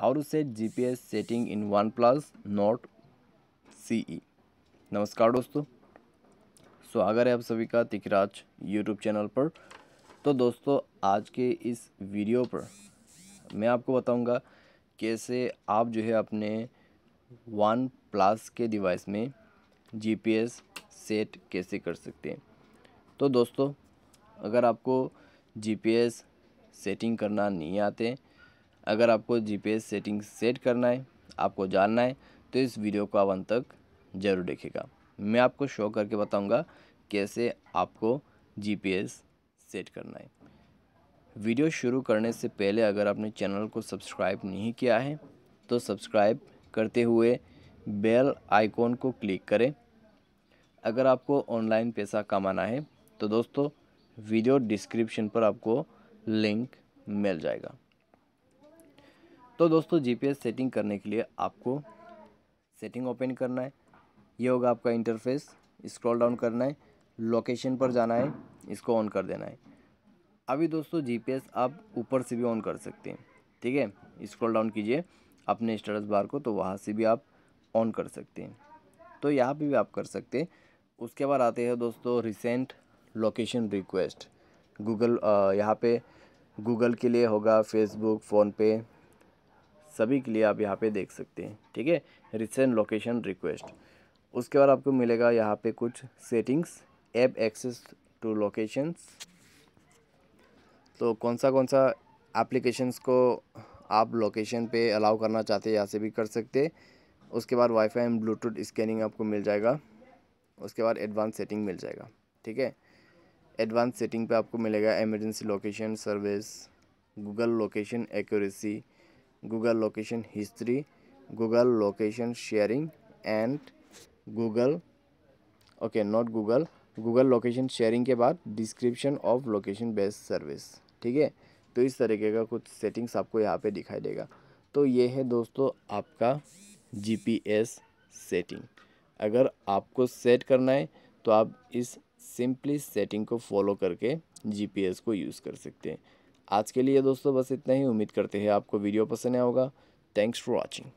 how to set GPS setting in OnePlus C CE नमस्कार दोस्तों स्वागत है आप सभी का तिकराज यूट्यूब चैनल पर तो दोस्तों आज के इस वीडियो पर मैं आपको बताऊंगा कैसे आप जो है अपने वन प्लस के डिवाइस में जीपीएस सेट कैसे कर सकते हैं तो दोस्तों अगर आपको जीपीएस सेटिंग करना नहीं आते अगर आपको जीपीएस सेटिंग सेट करना है आपको जानना है तो इस वीडियो को आप अंत तक ज़रूर देखेगा मैं आपको शो करके बताऊंगा कैसे आपको जीपीएस सेट करना है वीडियो शुरू करने से पहले अगर आपने चैनल को सब्सक्राइब नहीं किया है तो सब्सक्राइब करते हुए बेल आइकॉन को क्लिक करें अगर आपको ऑनलाइन पैसा कमाना है तो दोस्तों वीडियो डिस्क्रिप्शन पर आपको लिंक मिल जाएगा तो दोस्तों जीपीएस सेटिंग करने के लिए आपको सेटिंग ओपन करना है ये होगा आपका इंटरफेस स्क्रॉल डाउन करना है लोकेशन पर जाना है इसको ऑन कर देना है अभी दोस्तों जीपीएस आप ऊपर से भी ऑन कर सकते हैं ठीक है स्क्रॉल डाउन कीजिए अपने स्टेटस बार को तो वहाँ से भी आप ऑन कर सकते हैं तो यहाँ पर भी आप कर सकते हैं उसके बाद आते हैं दोस्तों रिसेंट लोकेशन रिक्वेस्ट गूगल यहाँ पर गूगल के लिए होगा फेसबुक फ़ोनपे सभी के लिए आप यहाँ पे देख सकते हैं ठीक है रिसेंट लोकेशन रिक्वेस्ट उसके बाद आपको मिलेगा यहाँ पे कुछ settings app access to locations तो कौन सा कौन सा एप्लीकेशंस को आप लोकेशन पे अलाउ करना चाहते हैं यहाँ से भी कर सकते उसके बाद वाईफाई एंड ब्लूटूथ स्कैनिंग आपको मिल जाएगा उसके बाद एडवांस सेटिंग मिल जाएगा ठीक है एडवांस सेटिंग पे आपको मिलेगा emergency location service Google location accuracy Google location history Google location sharing and Google okay not Google Google location sharing के बाद description of location based service ठीक है तो इस तरीके का कुछ सेटिंग्स आपको यहाँ पे दिखाई देगा तो ये है दोस्तों आपका जीपीएस सेटिंग अगर आपको सेट करना है तो आप इस सिंपली सेटिंग को फॉलो करके जीपीएस को यूज़ कर सकते हैं आज के लिए दोस्तों बस इतना ही उम्मीद करते हैं आपको वीडियो पसंद आया होगा थैंक्स फॉर वॉचिंग